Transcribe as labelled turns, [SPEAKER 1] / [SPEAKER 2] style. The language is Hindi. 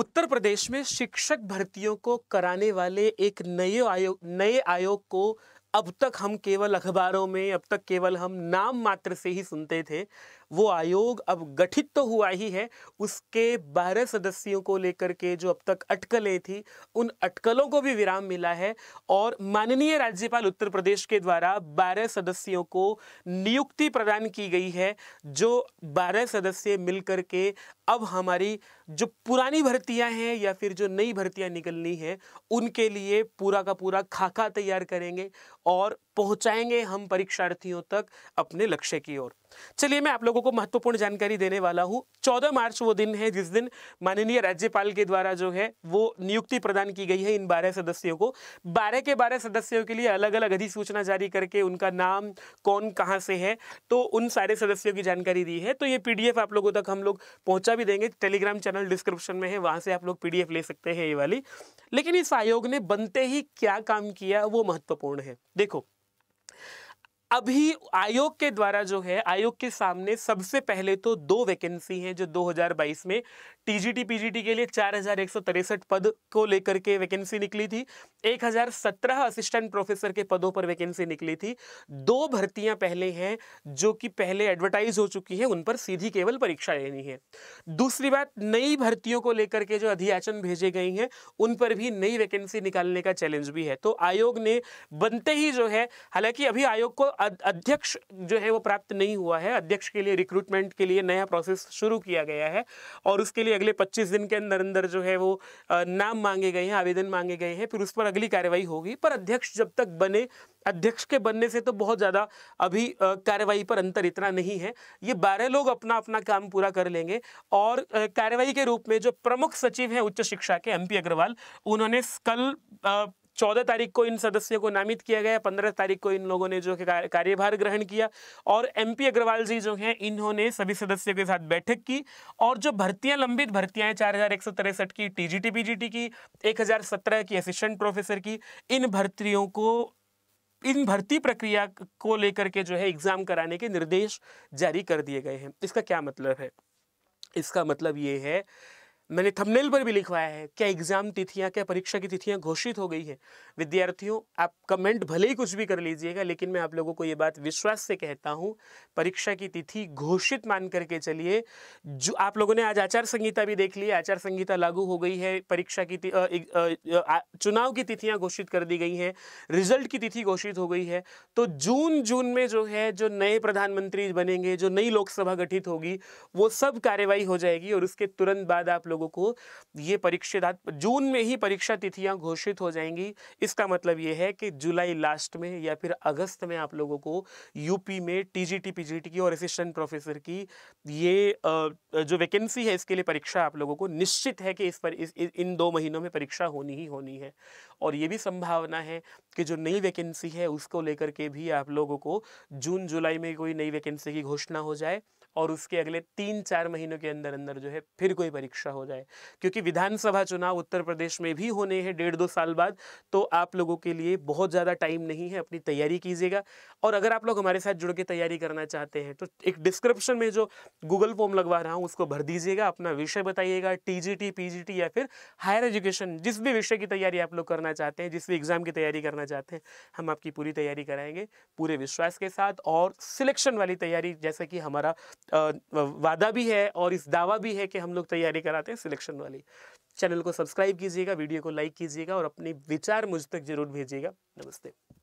[SPEAKER 1] उत्तर प्रदेश में शिक्षक भर्तियों को कराने वाले एक नए आयोग नए आयोग को अब तक हम केवल अखबारों में अब तक केवल हम नाम मात्र से ही सुनते थे वो आयोग अब गठित तो हुआ ही है उसके बारह सदस्यों को लेकर के जो अब तक अटकलें थी उन अटकलों को भी विराम मिला है और माननीय राज्यपाल उत्तर प्रदेश के द्वारा बारह सदस्यों को नियुक्ति प्रदान की गई है जो बारह सदस्य मिलकर के अब हमारी जो पुरानी भर्तियां हैं या फिर जो नई भर्तियां निकलनी हैं उनके लिए पूरा का पूरा खाका तैयार करेंगे और पहुंचाएंगे हम परीक्षार्थियों तक अपने लक्ष्य की ओर चलिए मैं आप लोगों को महत्वपूर्ण जानकारी देने वाला हूँ चौदह मार्च वो दिन है जिस दिन माननीय राज्यपाल के द्वारा जो है वो नियुक्ति प्रदान की गई है इन बारह सदस्यों को बारह के बारह सदस्यों के लिए अलग अलग अधिसूचना जारी करके उनका नाम कौन कहाँ से है तो उन सारे सदस्यों की जानकारी दी है तो ये पीडीएफ आप लोगों तक हम लोग पहुँचा भी देंगे टेलीग्राम चैनल डिस्क्रिप्शन में है वहाँ से आप लोग पी ले सकते हैं ये वाली लेकिन इस आयोग ने बनते ही क्या काम किया वो महत्वपूर्ण है देखो अभी आयोग के द्वारा जो है आयोग के सामने सबसे पहले तो दो वैकेंसी हैं जो 2022 में टीजीटी पीजीटी के लिए चार पद को लेकर के वैकेंसी निकली थी 1017 असिस्टेंट प्रोफेसर के पदों पर वैकेंसी निकली थी दो भर्तियां पहले हैं जो कि पहले एडवर्टाइज हो चुकी हैं उन पर सीधी केवल परीक्षा लेनी है दूसरी बात नई भर्तियों को लेकर के जो अधियाचन भेजे गए हैं उन पर भी नई वैकेंसी निकालने का चैलेंज भी है तो आयोग ने बनते ही जो है हालांकि अभी आयोग को अध्यक्ष जो है वो प्राप्त नहीं हुआ है अध्यक्ष के लिए रिक्रूटमेंट के लिए नया प्रोसेस शुरू किया गया है और उसके लिए अगले 25 दिन के अंदर अंदर जो है वो नाम मांगे गए हैं आवेदन मांगे गए हैं फिर उस पर अगली कार्रवाई होगी पर अध्यक्ष जब तक बने अध्यक्ष के बनने से तो बहुत ज़्यादा अभी कार्यवाही पर अंतर इतना नहीं है ये बारह लोग अपना अपना काम पूरा कर लेंगे और कार्रवाई के रूप में जो प्रमुख सचिव हैं उच्च शिक्षा के एम अग्रवाल उन्होंने कल चौदह तारीख को इन सदस्यों को नामित किया गया पंद्रह तारीख को इन लोगों ने जो है कार्यभार ग्रहण किया और एम अग्रवाल जी जो हैं इन्होंने सभी सदस्यों के साथ बैठक की और जो भर्तियां लंबित भर्तियां हैं चार की टीजीटी पीजीटी की एक की असिस्टेंट प्रोफेसर की इन भर्तियों को इन भर्ती प्रक्रिया को लेकर के जो है एग्जाम कराने के निर्देश जारी कर दिए गए हैं इसका क्या मतलब है इसका मतलब ये है मैंने थंबनेल पर भी लिखवाया है क्या एग्ज़ाम तिथियां क्या परीक्षा की तिथियां घोषित हो गई है विद्यार्थियों आप कमेंट भले ही कुछ भी कर लीजिएगा लेकिन मैं आप लोगों को ये बात विश्वास से कहता हूँ परीक्षा की तिथि घोषित मान करके चलिए जो आप लोगों ने आज आचार संहिता भी देख ली आचार संहिता लागू हो गई है परीक्षा की चुनाव की तिथियाँ घोषित कर दी गई हैं रिजल्ट की तिथि घोषित हो गई है तो जून जून में जो है जो नए प्रधानमंत्री बनेंगे जो नई लोकसभा गठित होगी वो सब कार्यवाही हो जाएगी और उसके तुरंत बाद आप लोग लोगों को ये परीक्षादात जून में ही परीक्षा तिथियां घोषित हो जाएंगी इसका मतलब ये है कि जुलाई लास्ट में या फिर अगस्त में आप लोगों को यूपी में टीजीटी पीजीटी की और असिस्टेंट प्रोफेसर की ये जो वैकेंसी है इसके लिए परीक्षा आप लोगों को निश्चित है कि इस पर इस, इन दो महीनों में परीक्षा होनी ही होनी है और ये भी संभावना है कि जो नई वैकेंसी है उसको लेकर के भी आप लोगों को जून जुलाई में कोई नई वैकेंसी की घोषणा हो जाए और उसके अगले तीन चार महीनों के अंदर अंदर जो है फिर कोई परीक्षा हो जाए क्योंकि विधानसभा चुनाव उत्तर प्रदेश में भी होने हैं डेढ़ दो साल बाद तो आप लोगों के लिए बहुत ज़्यादा टाइम नहीं है अपनी तैयारी कीजिएगा और अगर आप लोग हमारे साथ जुड़ के तैयारी करना चाहते हैं तो एक डिस्क्रिप्शन में जो गूगल फॉर्म लगवा रहा हूँ उसको भर दीजिएगा अपना विषय बताइएगा टी जी या फिर हायर एजुकेशन जिस भी विषय की तैयारी आप लोग करना चाहते हैं जिस भी एग्ज़ाम की तैयारी करना चाहते हैं हम आपकी पूरी तैयारी कराएंगे पूरे विश्वास के साथ और सिलेक्शन वाली तैयारी जैसे कि हमारा वादा भी है और इस दावा भी है कि हम लोग तैयारी कराते हैं सिलेक्शन वाली चैनल को सब्सक्राइब कीजिएगा वीडियो को लाइक कीजिएगा और अपने विचार मुझ तक जरूर भेजिएगा नमस्ते